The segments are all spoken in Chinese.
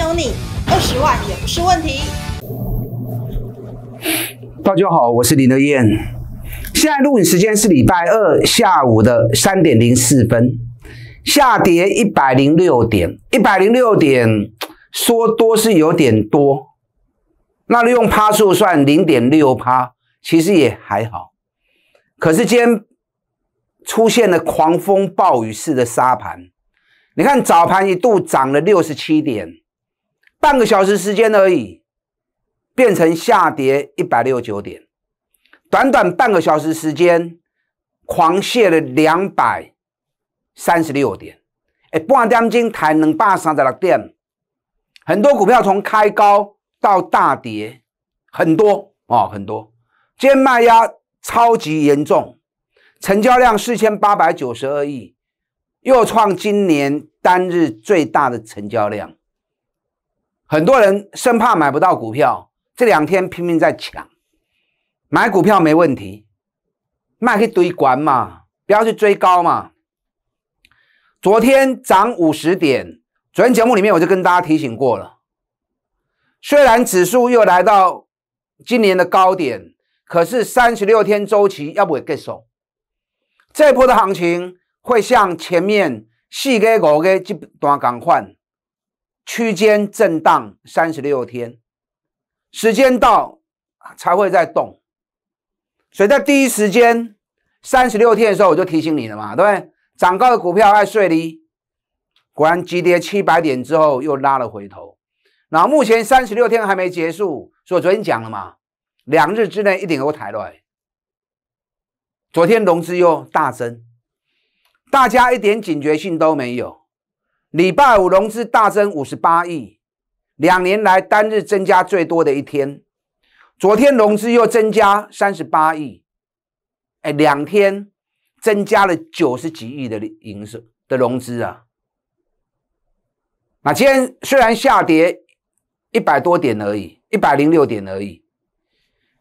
有你二十万也不是问题。大家好，我是林德燕。现在录影时间是礼拜二下午的三点零四分，下跌一百零六点，一百零六点，说多是有点多。那利用趴数算零点六趴，其实也还好。可是今天出现了狂风暴雨式的沙盘，你看早盘一度涨了六十七点。半个小时时间而已，变成下跌一百六九点，短短半个小时时间，狂泻了两百三十六点。哎，半点金台能霸三十六点，很多股票从开高到大跌，很多哦，很多。今天卖压超级严重，成交量四千八百九十二亿，又创今年单日最大的成交量。很多人生怕买不到股票，这两天拼命在抢。买股票没问题，卖去堆管嘛，不要去追高嘛。昨天涨五十点，昨天节目里面我就跟大家提醒过了。虽然指数又来到今年的高点，可是三十六天周期要不会结手，这波的行情会像前面四月、五月这段同款。区间震荡三十六天，时间到才会再动，所以在第一时间三十六天的时候，我就提醒你了嘛，对不对？涨高的股票爱睡哩，果然急跌七百点之后又拉了回头。那目前三十六天还没结束，所以昨天讲了嘛，两日之内一定会抬来。昨天融资又大增，大家一点警觉性都没有。礼拜五融资大增五十八亿，两年来单日增加最多的一天。昨天融资又增加三十八亿，哎，两天增加了九十几亿的收的融资啊。那今天虽然下跌一百多点而已，一百零六点而已。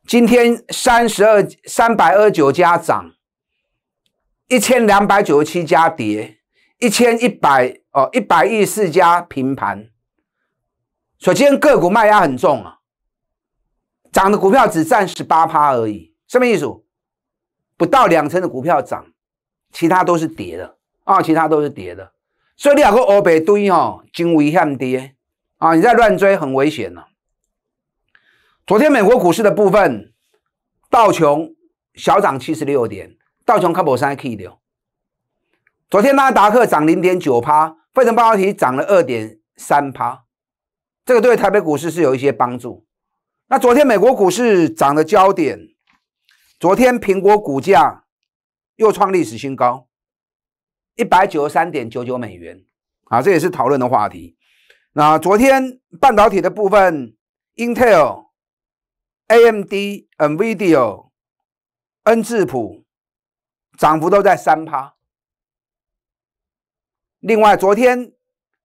今天三十二三百二十九家涨，一千两百九十七家跌。一千一百哦，一百亿四家平盘。首先个股卖压很重啊，涨的股票只占十八趴而已。什么意思？不到两成的股票涨，其他都是跌的啊，其他都是跌的。所以你两个欧北堆哦，惊危险跌啊！你在乱追很危险呢。昨天美国股市的部分，道琼小涨七十六点，道琼卡普三 K 六。昨天纳斯达克涨零点九趴，费城半导体涨了二点三趴，这个对台北股市是有一些帮助。那昨天美国股市涨的焦点，昨天苹果股价又创历史新高，一百九十三点九九美元啊，这也是讨论的话题。那昨天半导体的部分，Intel、AMD、NVIDIA、N 智谱涨幅都在三趴。另外，昨天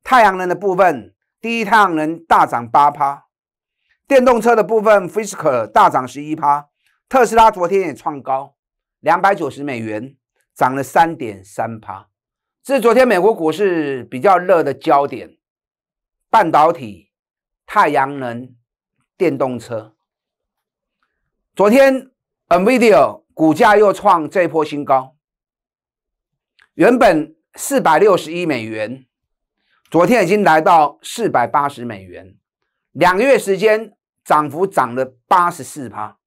太阳能的部分，第一太阳能大涨八趴，电动车的部分，Fisker 大涨十一趴，特斯拉昨天也创高，两百九十美元，涨了三点三趴。这是昨天美国股市比较热的焦点：半导体、太阳能、电动车。昨天，Nvidia 股价又创一波新高，原本。四百六十一美元，昨天已经来到四百八十美元，两个月时间涨幅涨了八十四趴。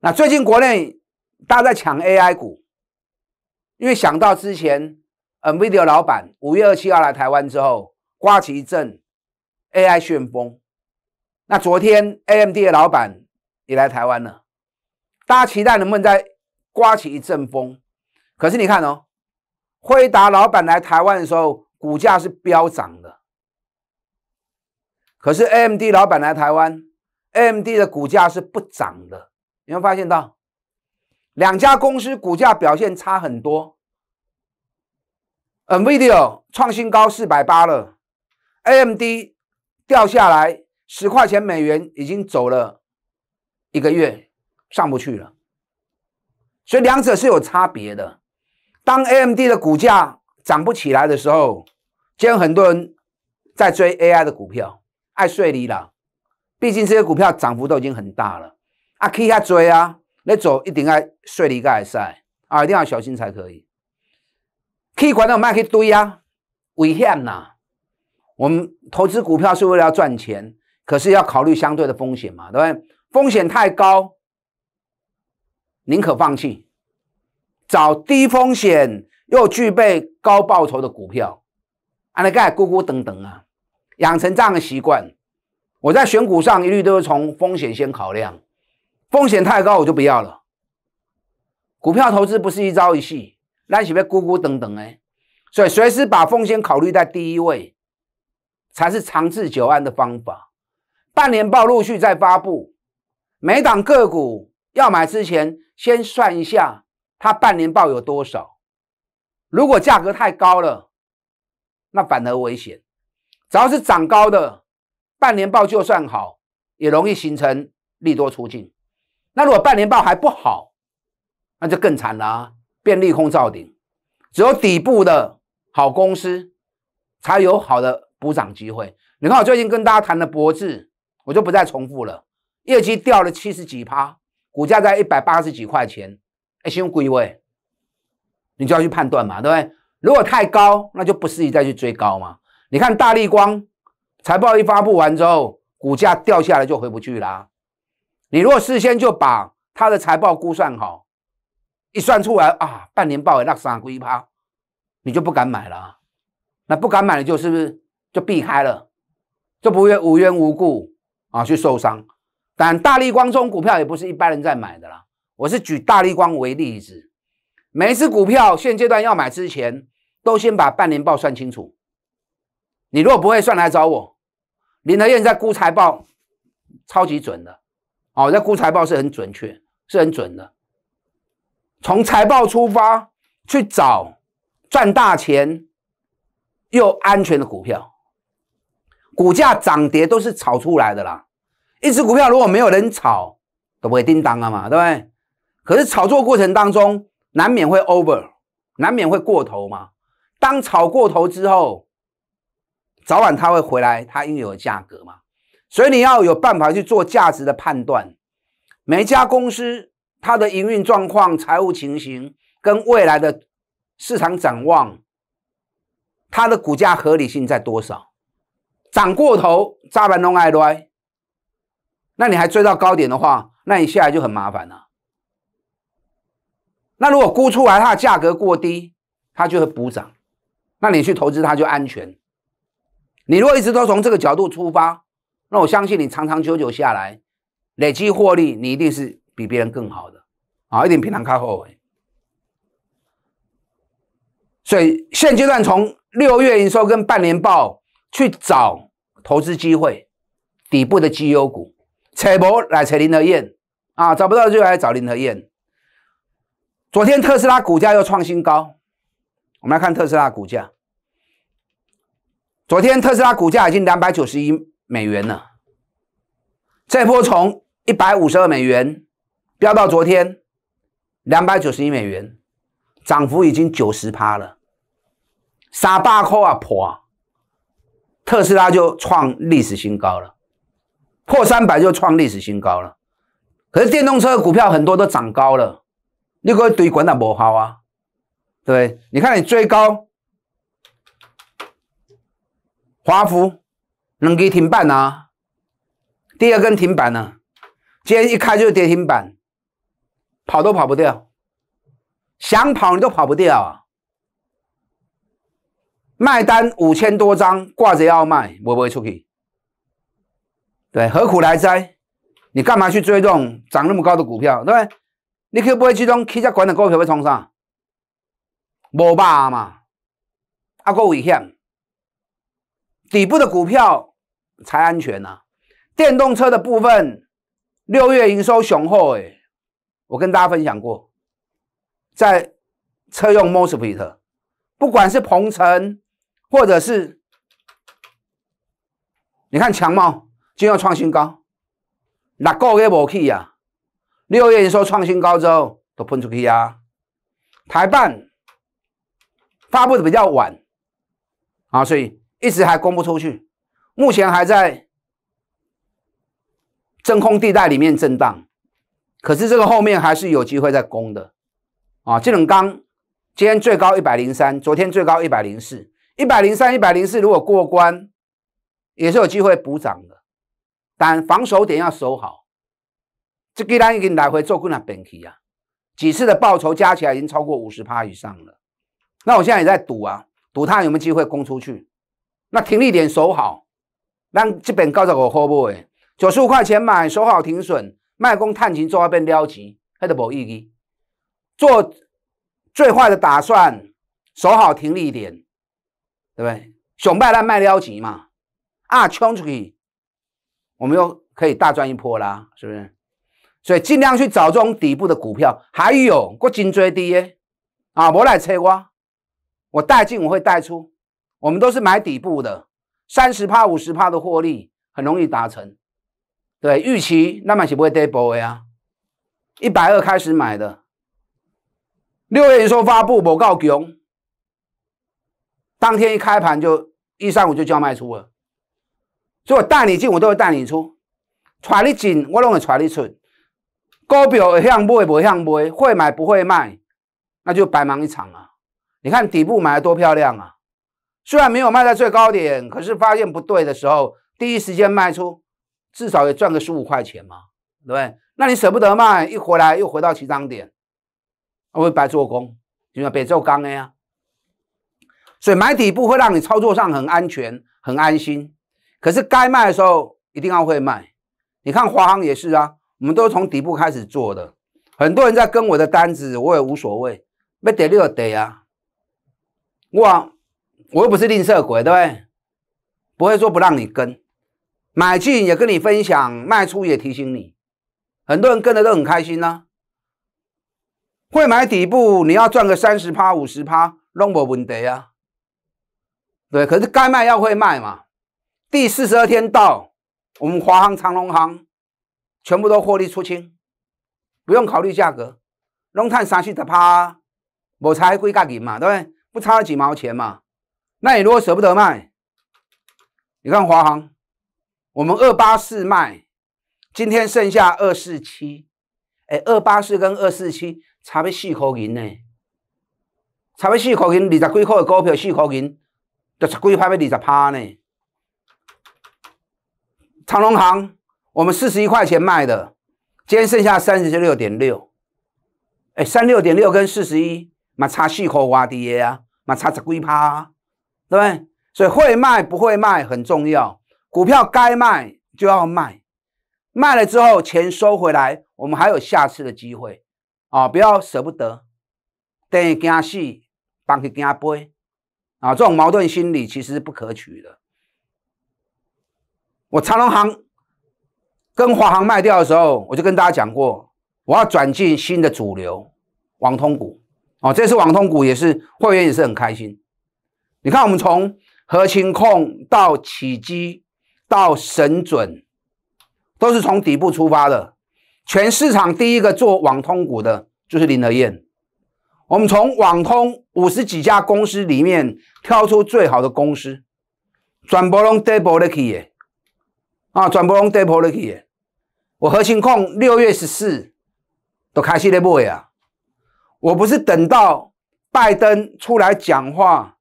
那最近国内大家在抢 AI 股，因为想到之前 n v i d i a 老板五月二七号来台湾之后，刮起一阵 AI 旋风。那昨天 AMD 的老板也来台湾了，大家期待能不能再刮起一阵风。可是你看哦。辉达老板来台湾的时候，股价是飙涨的。可是 AMD 老板来台湾，AMD 的股价是不涨的。你会发现到？两家公司股价表现差很多。NVIDIA 创新高四百八了，AMD 掉下来十块钱美元，已经走了一个月上不去了。所以两者是有差别的。当 A M D 的股价涨不起来的时候，既然很多人在追 A I 的股票，爱睡利了，毕竟这些股票涨幅都已经很大了，啊，可以追啊，那走一定要睡利，一个还是啊，一定要小心才可以。可以管到卖去堆啊，危险呐！我们投资股票是为了要赚钱，可是要考虑相对的风险嘛，对不对？风险太高，宁可放弃。找低风险又具备高报酬的股票，安尼该咕咕等等啊，养成这样的习惯。我在选股上一律都是从风险先考量，风险太高我就不要了。股票投资不是一朝一夕，那岂不咕咕等等哎？所以随时把风险考虑在第一位，才是长治久安的方法。半年报陆续在发布，每档个股要买之前，先算一下。它半年报有多少？如果价格太高了，那反而危险。只要是涨高的，半年报就算好，也容易形成利多出尽。那如果半年报还不好，那就更惨了，啊，变利空造顶。只有底部的好公司，才有好的补涨机会。你看我最近跟大家谈的博智，我就不再重复了。业绩掉了七十几趴，股价在一百八十几块钱。哎，先用归位，你就要去判断嘛，对不对？如果太高，那就不适宜再去追高嘛。你看大立光，财报一发布完之后，股价掉下来就回不去啦。你如果事先就把它的财报估算好，一算出来啊，半年报也落山归趴，你就不敢买了。那不敢买的就是不是就避开了，就不愿无缘无故啊去受伤。但大力光这种股票也不是一般人在买的啦。我是举大立光为例子，每一只股票现阶段要买之前，都先把半年报算清楚。你如果不会算，来找我。林德燕在估财报，超级准的。哦，在估财报是很准确，是很准的。从财报出发去找赚大钱又安全的股票，股价涨跌都是炒出来的啦。一只股票如果没有人炒，都不会叮当啊嘛，对不对？可是炒作过程当中难免会 over，难免会过头嘛。当炒过头之后，早晚它会回来它应有的价格嘛。所以你要有办法去做价值的判断，每家公司它的营运状况、财务情形跟未来的市场展望，它的股价合理性在多少？涨过头扎板弄爱瑞。那你还追到高点的话，那你下来就很麻烦了。那如果估出来它的价格过低，它就会补涨，那你去投资它就安全。你如果一直都从这个角度出发，那我相信你长长久久下来，累积获利，你一定是比别人更好的啊！一定平常心后悔。所以现阶段从六月营收跟半年报去找投资机会，底部的绩优股，扯博来扯林德燕啊，找不到就来找林德燕。昨天特斯拉股价又创新高，我们来看特斯拉股价。昨天特斯拉股价已经两百九十一美元了，这波从一百五十二美元飙到昨天两百九十一美元，涨幅已经九十趴了，杀大口啊破啊！特斯拉就创历史新高了，破三百就创历史新高了。可是电动车股票很多都涨高了。你去追滚也无效啊！对，你看你追高，华孚两根停板啊，第二根停板啊，今天一开就是跌停板，跑都跑不掉，想跑你都跑不掉啊！卖单五千多张，挂着要卖，会不会出去？对，何苦来哉？你干嘛去追这种涨那么高的股票？对不对？你去买这种汽车股的股票要从啥？无肉嘛，啊，够危险。底部的股票才安全呢。电动车的部分，六月营收雄厚诶，我跟大家分享过，在车用 Mosfet，不管是鹏程或者是，你看强茂就要创新高，哪个月无去呀？六月你说创新高之后都喷出去啊，台办发布的比较晚啊，所以一直还攻不出去，目前还在真空地带里面震荡，可是这个后面还是有机会在攻的啊。这种钢今天最高一百零三，昨天最高一百零四，一百零三一百零四如果过关，也是有机会补涨的，但防守点要守好。这给他一给来回做过那本题啊，几次的报酬加起来已经超过五十趴以上了。那我现在也在赌啊，赌它有没有机会攻出去。那停利点守好，让这本我 h o 个好不？九十五块钱买，守好停损，卖攻探前做那边撩起，那都无意义。做最坏的打算，守好停利点，对不对？熊卖烂卖撩起嘛，啊，冲出去，我们又可以大赚一波啦，是不是？所以尽量去找这种底部的股票，还有国金追低耶，啊，我来催我，我带进我会带出，我们都是买底部的，三十趴五十趴的获利很容易达成。对预期，那么是不会跌破的啊，一百二开始买的，六月一说发布，不告穷，当天一开盘就一上午就叫卖出了，所以我带你进，我都会带你出，揣你进，我都会揣你出。高标会买不会卖，会买不会卖，那就白忙一场啊！你看底部买的多漂亮啊，虽然没有卖在最高点，可是发现不对的时候，第一时间卖出，至少也赚个十五块钱嘛，对不对？那你舍不得卖，一回来又回到起涨点，会白做工，就像不做钢 A 啊。所以买底部会让你操作上很安全、很安心，可是该卖的时候一定要会卖。你看华航也是啊。我们都从底部开始做的，很多人在跟我的单子，我也无所谓，没得利有得啊！哇，我又不是吝啬鬼，对不对？不会说不让你跟，买进也跟你分享，卖出也提醒你。很多人跟着都很开心呢。会买底部，你要赚个三十趴、五十趴，拢无问题啊。对，可是该卖要会卖嘛。第四十二天到，我们华航、长隆航。全部都获利出清，不用考虑价格，弄碳三四得趴，我才亏价银嘛，对不对？不差几毛钱嘛。那你如果舍不得卖，你看华航，我们二八四卖，今天剩下二四七，哎，二八四跟二四七差不四块银呢，差不四块银，二十几块的股票四块银，就十几块要二十趴呢。长隆行。我们四十一块钱卖的，今天剩下三十六点六，哎，三六点六跟四十一嘛差四口挖地啊，嘛差只龟趴，对不对？所以会卖不会卖很重要，股票该卖就要卖，卖了之后钱收回来，我们还有下次的机会啊！不要舍不得，等于惊死，帮伊惊败啊！这种矛盾心理其实是不可取的。我长隆行。跟华航卖掉的时候，我就跟大家讲过，我要转进新的主流网通股哦。这次网通股也是会员也是很开心。你看，我们从核心控到起机到神准，都是从底部出发的。全市场第一个做网通股的就是林德燕。我们从网通五十几家公司里面挑出最好的公司，全部 r a 破 l e 的啊，全部拢 a 破 l e 的。我核心控六月十四都开始的不位啊！我不是等到拜登出来讲话，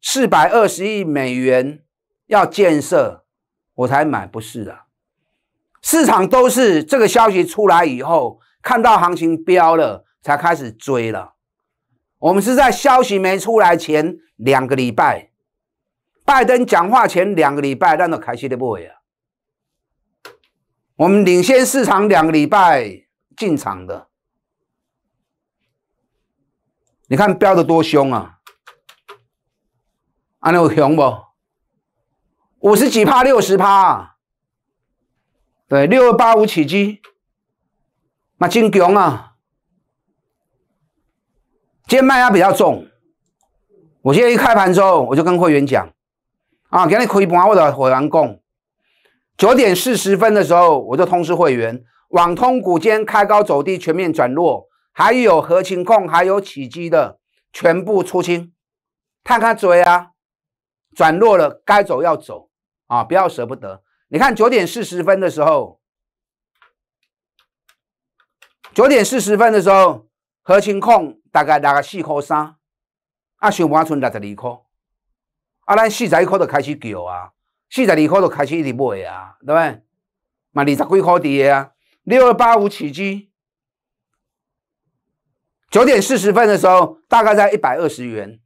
四百二十亿美元要建设，我才买不是的。市场都是这个消息出来以后，看到行情飙了，才开始追了。我们是在消息没出来前两个礼拜，拜登讲话前两个礼拜，然都开始的不位啊。我们领先市场两个礼拜进场的，你看标的多凶啊！安尼有强不？五十几趴，六十趴，对，六二八五起机，嘛真强啊！今天卖压比较重，我今天一开盘之后，我就跟会员讲，啊，今日开盘我就会员讲。九点四十分的时候，我就通知会员：网通股间开高走低，全面转弱。还有核心控，还有起机的，全部出清。看看嘴啊，转弱了，该走要走啊，不要舍不得。你看九点四十分的时候，九点四十分的时候，核心控大概大概四扣三，阿小麻村六十二扣。阿咱四十一扣就开始叫啊。四十二块就开始一直卖啊，对不对？嘛二十几块跌啊，六二八五起止，九点四十分的时候大概在一百二十元，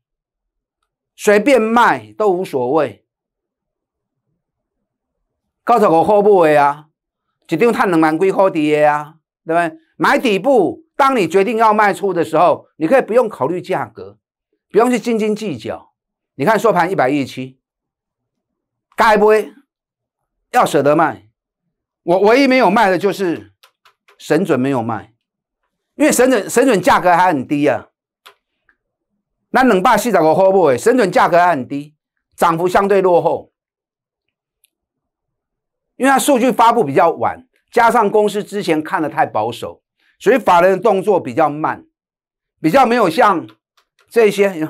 随便卖都无所谓。高手可喝不的啊，一定太冷门几喝跌啊，对不对？买底部，当你决定要卖出的时候，你可以不用考虑价格，不用去斤斤计较。你看收盘一百一十七。该不会要舍得卖？我唯一没有卖的就是神准没有卖，因为神准神准价格还很低啊，那冷霸四十五号股神准价格还很低，涨幅相对落后，因为它数据发布比较晚，加上公司之前看的太保守，所以法人的动作比较慢，比较没有像这些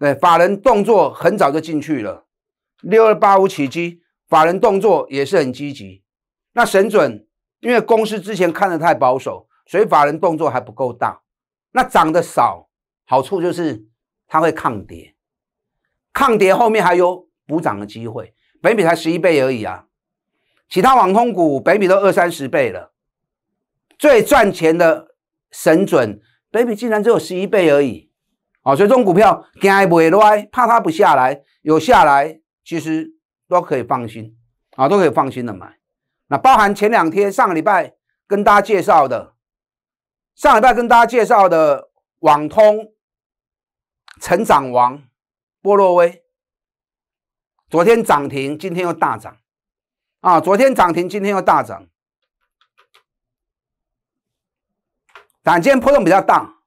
对法人动作很早就进去了。六二八五起机，法人动作也是很积极。那神准，因为公司之前看的太保守，所以法人动作还不够大。那涨得少，好处就是它会抗跌，抗跌后面还有补涨的机会。北米才十一倍而已啊，其他航空股北米都二三十倍了，最赚钱的神准北米竟然只有十一倍而已啊！所以这种股票惊不会赖，怕它不下来，有下来。其实都可以放心啊，都可以放心的买。那包含前两天上个礼拜跟大家介绍的，上礼拜跟大家介绍的网通成长王波洛威，昨天涨停，今天又大涨，啊，昨天涨停，今天又大涨，但今天波动比较大，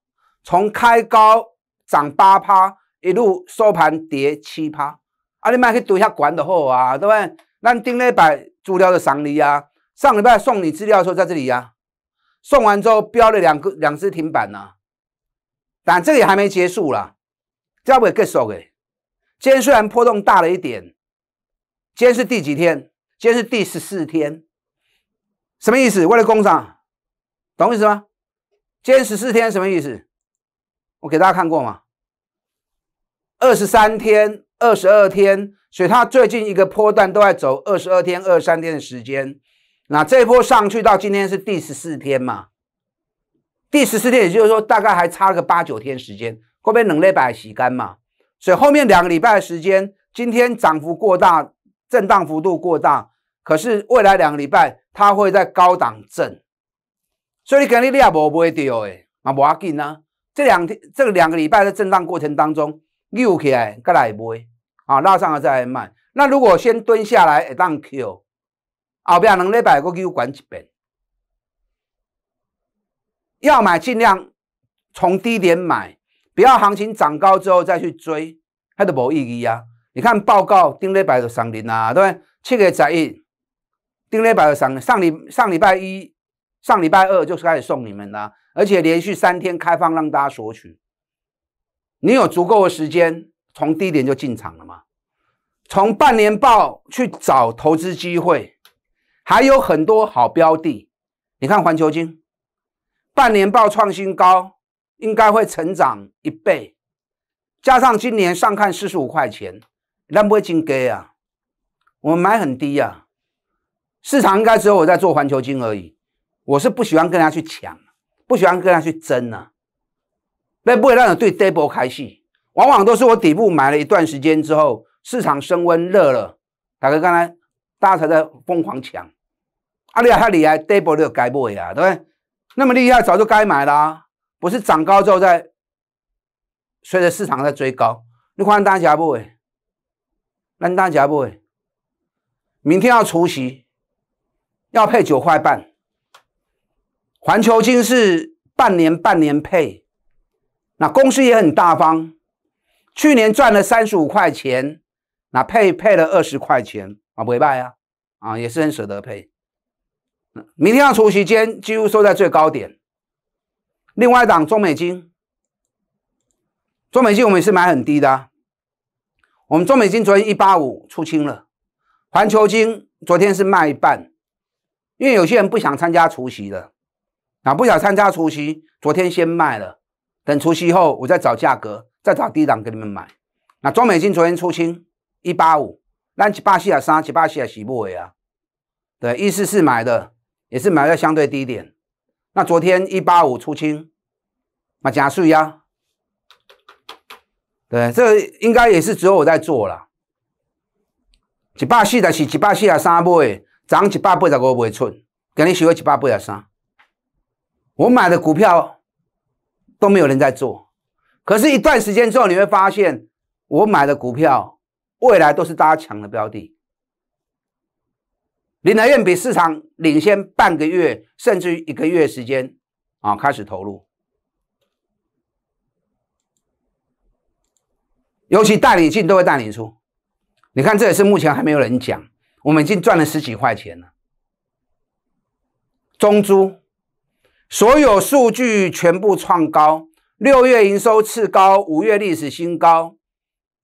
从开高涨八趴，一路收盘跌七趴。阿你卖去对下管就好啊，对不？对？咱顶礼拜资料的上利啊，上礼拜送你资料的时候在这里呀，送完之后标了两个两只停板呢，但这个也还没结束啦，要不要结束个？今天虽然波动大了一点，今天是第几天？今天是第十四天，什么意思？为了工厂，懂我意思吗？今天十四天什么意思？我给大家看过吗？二十三天。二十二天，所以它最近一个波段都在走二十二天、二十三天的时间。那这波上去到今天是第十四天嘛？第十四天，也就是说大概还差个八九天时间，后面冷泪板洗干嘛？所以后面两个礼拜的时间，今天涨幅过大，震荡幅度过大，可是未来两个礼拜它会在高档震，所以你尼利亚伯不买掉诶，嘛无啊紧呐。这两天这两个礼拜的震荡过程当中，扭起来再来买。啊，拉上了再卖。那如果先蹲下来，一旦 Q，后边两礼拜又管一遍。要买尽量从低点买，不要行情涨高之后再去追，它就无意义啊。你看报告顶礼拜就上林啦，对不对？七月十一，顶礼拜就上上礼上礼拜一、上礼拜二就是开始送你们啦，而且连续三天开放让大家索取。你有足够的时间。从低点就进场了嘛。从半年报去找投资机会，还有很多好标的。你看环球金，半年报创新高，应该会成长一倍，加上今年上看四十五块钱，那不会进 A 啊？我们买很低啊，市场应该只有我在做环球金而已。我是不喜欢跟人家去抢，不喜欢跟人家去争啊，那不会让人对第 l l 开戏。往往都是我底部买了一段时间之后，市场升温热了，大家看看，大家才在疯狂抢。阿里啊，阿里啊，跌破六百倍啊，对不对？那么厉害，早就该买了。不是涨高之后再，随着市场在追高，你看大家不？会，那大家不？会，明天要除夕，要配九块半。环球金是半年半年配，那公司也很大方。去年赚了三十五块钱，那配配了二十块钱啊，尾卖啊啊，也是很舍得配。明天要除夕间几乎收在最高点。另外一档中美金，中美金我们也是买很低的。我们中美金昨天一八五出清了，环球金昨天是卖一半，因为有些人不想参加除夕的，那不想参加除夕，昨天先卖了，等除夕后我再找价格。再找低档给你们买。那中美金昨天出清一八五，那一百四啊三，一百四啊四，不为啊。对，一四四买的，也是买的相对低点。那昨天一八五出清，买加速呀。对，这应该也是只有我在做了。一百四十是一百四十三买的，涨一百八十五未出，跟你收一百八十三。我买的股票都没有人在做。可是，一段时间之后，你会发现，我买的股票未来都是大家抢的标的。林来愿比市场领先半个月，甚至于一个月时间啊，开始投入。尤其代理进都会代理出，你看，这也是目前还没有人讲，我们已经赚了十几块钱了。中珠，所有数据全部创高。六月营收次高，五月历史新高，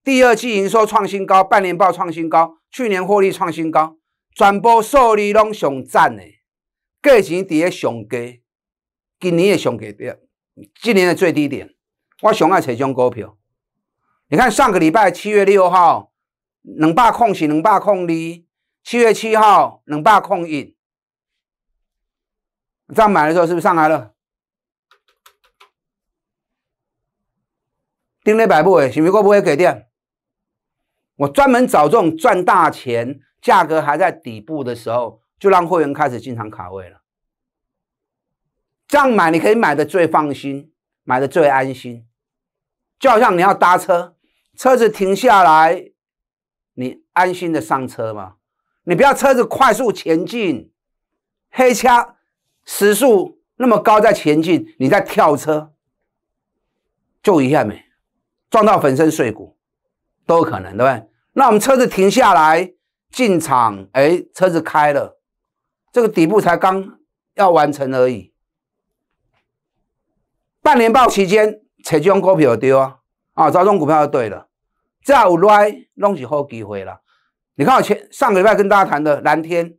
第二季营收创新高，半年报创新高，去年获利创新高，全部数字拢上涨的，价钱在咧上价，今年也上价点，今年的最低点，我想要找这种股票。你看上个礼拜七月六号，两百空洗，两百空离，七月七号两百空这样买的时候是不是上来了？定力百不为，熊皮哥不会给电。我专门找这种赚大钱、价格还在底部的时候，就让会员开始经常卡位了。这样买，你可以买的最放心，买的最安心。就好像你要搭车，车子停下来，你安心的上车嘛。你不要车子快速前进，黑枪时速那么高在前进，你在跳车，就一下没。撞到粉身碎骨都有可能，对不对？那我们车子停下来进场，哎，车子开了，这个底部才刚要完成而已。半年报期间，才几样股票丢啊？啊，这种股票就对了，再有来弄起好机会了。你看我前上个礼拜跟大家谈的蓝天，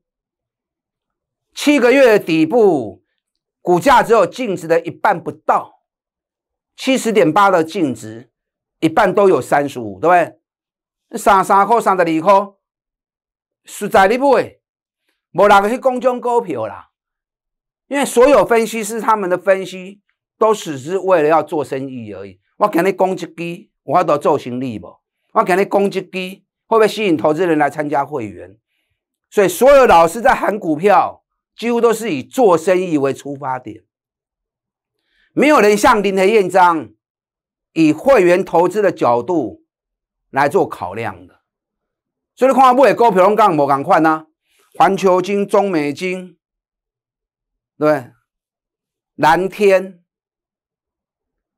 七个月底部股价只有净值的一半不到，七十点八的净值。一半都有三十五，对不对？三三块、三十二块实在你买，无人个去公众股票啦？因为所有分析师他们的分析都只是为了要做生意而已。我给你攻击机，我都做生意不？我给你攻击机，会不会吸引投资人来参加会员？所以所有老师在喊股票，几乎都是以做生意为出发点。没有人像林和燕章。以会员投资的角度来做考量的，所以看会不会高平杠杆，莫赶快呢？环球金、中美金，对，蓝天。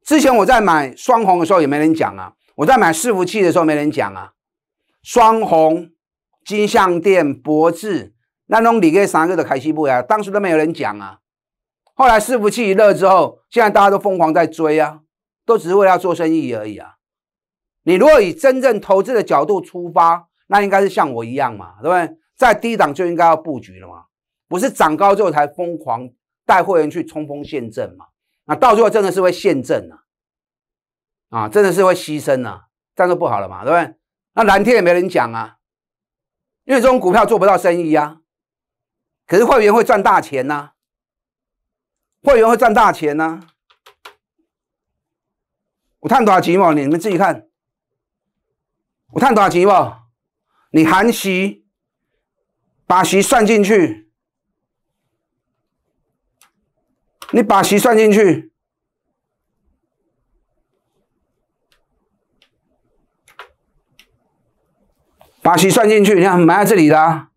之前我在买双红的时候，也没人讲啊；我在买伺服器的时候，没人讲啊。双红、金象店、博智，那弄里个三个的开西部呀，当时都没有人讲啊。后来伺服器一热之后，现在大家都疯狂在追啊。都只是为了做生意而已啊！你如果以真正投资的角度出发，那应该是像我一样嘛，对不对？在低档就应该要布局了嘛，不是涨高之后才疯狂带会员去冲锋陷阵嘛？那到最后真的是会陷阵啊，啊，真的是会牺牲啊，这样就不好了嘛，对不对？那蓝天也没人讲啊，因为这种股票做不到生意啊，可是会员会赚大钱呐，会员会赚大钱呐。我探多少级嘛？你们自己看。我探多少级嘛？你含息，把息算进去。你把息算进去，把息算进去。你看埋在这里的，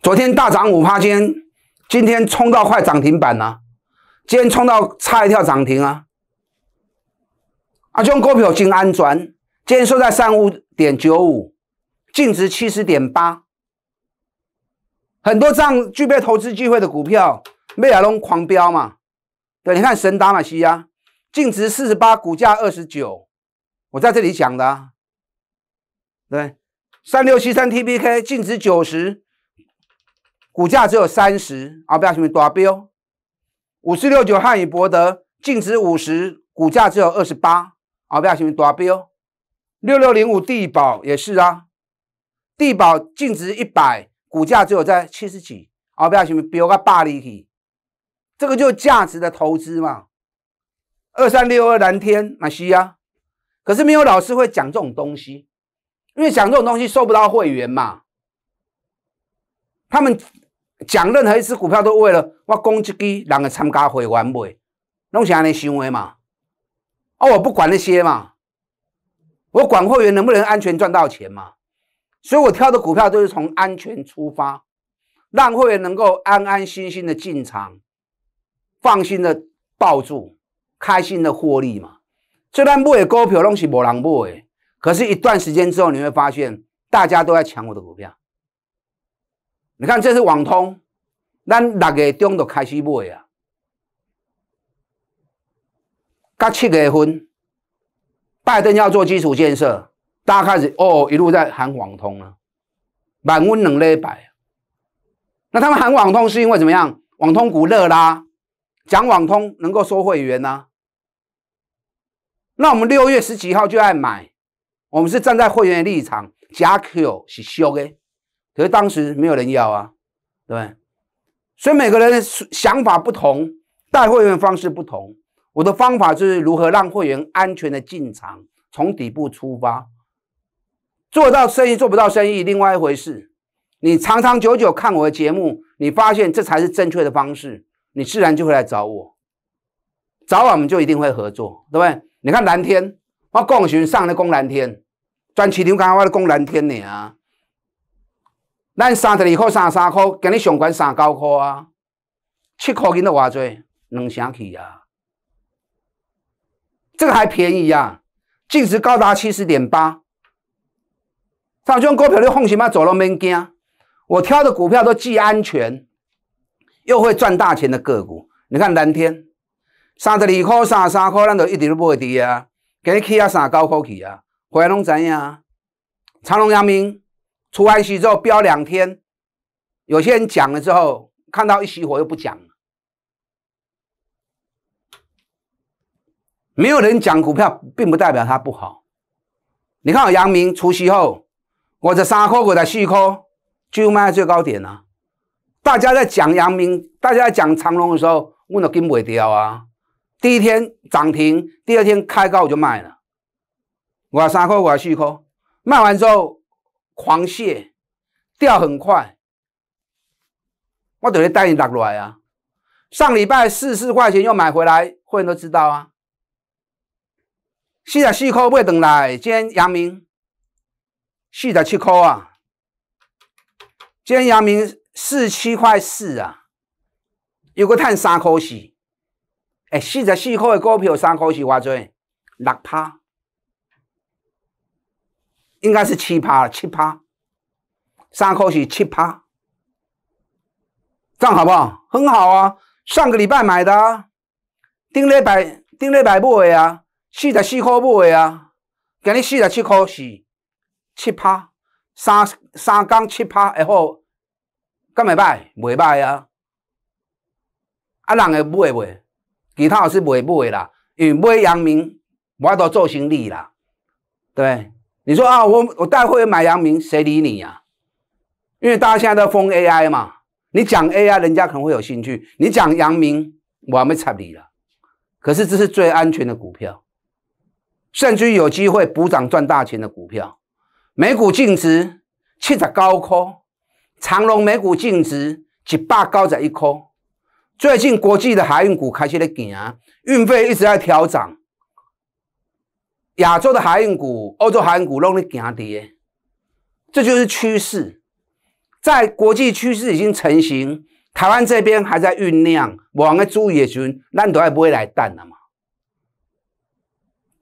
昨天大涨五八天今天冲到快涨停板了，今天冲到差一跳涨停啊！阿琼股票今安转，今天收在三五点九五，净值七十点八。很多这样具备投资机会的股票，美亚龙狂飙嘛？对，你看神达马西亚，净值四十八，股价二十九。我在这里讲的，啊。对，三六七三 TPK 净值九十，股价只有三十。啊不要什么大标，五四六九汉语博德净值五十，股价只有二十八。后彪什么多标，六六零五地保也是啊，地保净值一百，股价只有在七十几。后彪什么标个大力体？这个就价值的投资嘛。二三六二蓝天马西亚，可是没有老师会讲这种东西，因为讲这种东西收不到会员嘛。他们讲任何一只股票都为了我讲一句，人会参加会员买，拢是安尼想的嘛。哦，我不管那些嘛，我管会员能不能安全赚到钱嘛，所以我挑的股票都是从安全出发，让会员能够安安心心的进场，放心的抱住，开心的获利嘛。虽然不买股票，弄是无人买哎。可是，一段时间之后，你会发现大家都在抢我的股票。你看，这是网通，咱六月中就开始买啊。到七月份，拜登要做基础建设，大家开始哦，一路在喊网通了，满温能勒摆。那他们喊网通是因为怎么样？网通股热啦，讲网通能够收会员呐。那我们六月十几号就爱买，我们是站在会员的立场，假 Q 是凶的，可是当时没有人要啊，对不对？所以每个人的想法不同，带会员方式不同。我的方法就是如何让会员安全的进场，从底部出发，做到生意做不到生意，另外一回事。你长长久久看我的节目，你发现这才是正确的方式，你自然就会来找我，早晚我们就一定会合作，对不对？你看蓝天，我光巡上嚟攻蓝天，专骑牛肝花嚟攻蓝天呢啊！咱三十二块三十三块，今日上关三九块啊，七块银都话多，两成去啊。这个还便宜呀，净值高达七十点八。上周股票的风险嘛，走了没惊。我挑的股票都既安全又会赚大钱的个股。你看蓝天，十得里口上上口，那都一点都不会跌啊。给你去啊，上高科技啊，华龙怎样？长隆、阳明出完息之后飙两天，有些人讲了之后看到一熄火又不讲。没有人讲股票，并不代表它不好。你看我阳明除夕后，我的三颗、我的四颗就卖最高点了。大家在讲阳明，大家在讲长隆的时候，我都跟不掉啊。第一天涨停，第二天开高我就卖了。我三颗，我四颗，卖完之后狂泻，掉很快。我等于带你落来啊？上礼拜四十块钱又买回来，会员都知道啊。四十四块买转来，今阳明四十七块啊，今阳明四七块四啊，有个赚三块四，哎，四十四块的股票三块四，偌做六趴，应该是七趴，七趴，三块四七趴，这样好不好？很好啊，上个礼拜买的，啊，顶礼百顶礼百买的啊。四十四块买啊，今日四十七块是七拍三三杠七拍，然好，咁会歹，未歹啊！啊，人会买未，其他也是未买啦，因为买阳明我都做生理啦。对，你说啊，我我待会买阳明，谁理你呀？因为大家现在都封 AI 嘛，你讲 AI 人家可能会有兴趣，你讲阳明，我没睬你啦。可是这是最安全的股票。甚至有机会补涨赚大钱的股票，美股净值七十高棵，长隆美股净值一百高在一棵。最近国际的海运股开始在行，运费一直在调涨。亚洲的海运股、欧洲海运股拢在行跌，这就是趋势。在国际趋势已经成型，台湾这边还在酝酿，往去注意的时阵，咱都还不会来谈了嘛。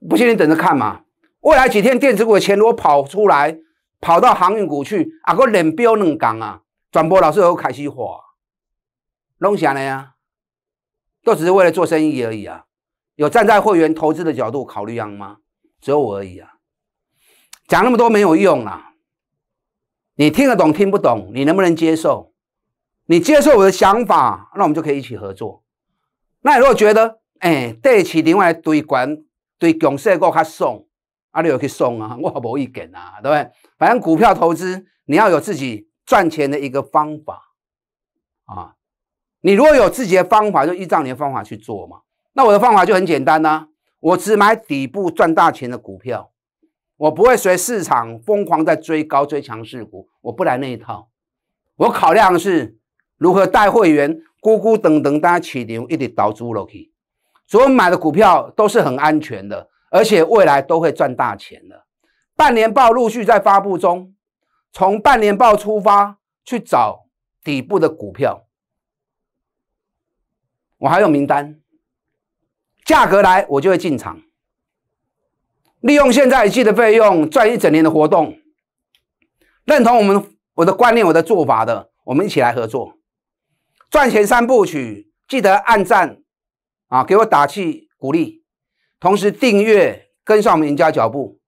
不信你等着看嘛！未来几天，电子股的钱如果跑出来，跑到航运股去，啊个脸标冷港啊，转播老师有凯西话，弄啥呢呀？都只是为了做生意而已啊！有站在会员投资的角度考虑吗？只有我而已啊！讲那么多没有用啦！你听得懂听不懂？你能不能接受？你接受我的想法，那我们就可以一起合作。那你如果觉得，哎，对起另外堆管对强势股去送，阿你有去送啊，我啊无意见啊，对不对？反正股票投资，你要有自己赚钱的一个方法啊。你如果有自己的方法，就依照你的方法去做嘛。那我的方法就很简单呐，我只买底部赚大钱的股票，我不会随市场疯狂在追高追强势股，我不来那一套。我考量的是如何带会员咕咕噔噔家起牛，一直倒租落去。所天买的股票都是很安全的，而且未来都会赚大钱的。半年报陆续在发布中，从半年报出发去找底部的股票，我还有名单，价格来我就会进场。利用现在季的费用赚一整年的活动，认同我们我的观念我的做法的，我们一起来合作，赚钱三部曲，记得按赞。啊，给我打气鼓励，同时订阅跟上我们赢家脚步。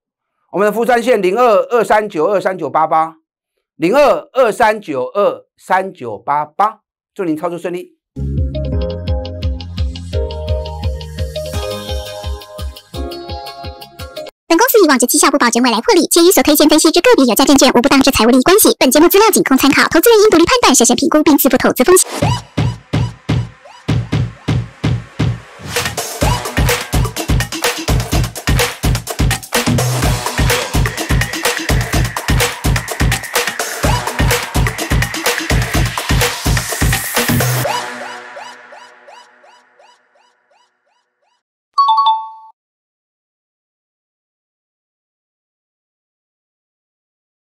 我们的福山线零二二三九二三九八八，零二二三九二三九八八。祝您操作顺利。本公司以往健、绩效、不保、证未来获利，且与所推荐分析之个别有价证券无不当之财务利益关系。本节目资料仅供参考，投资人应独立判断、审慎评估并自负投资风险。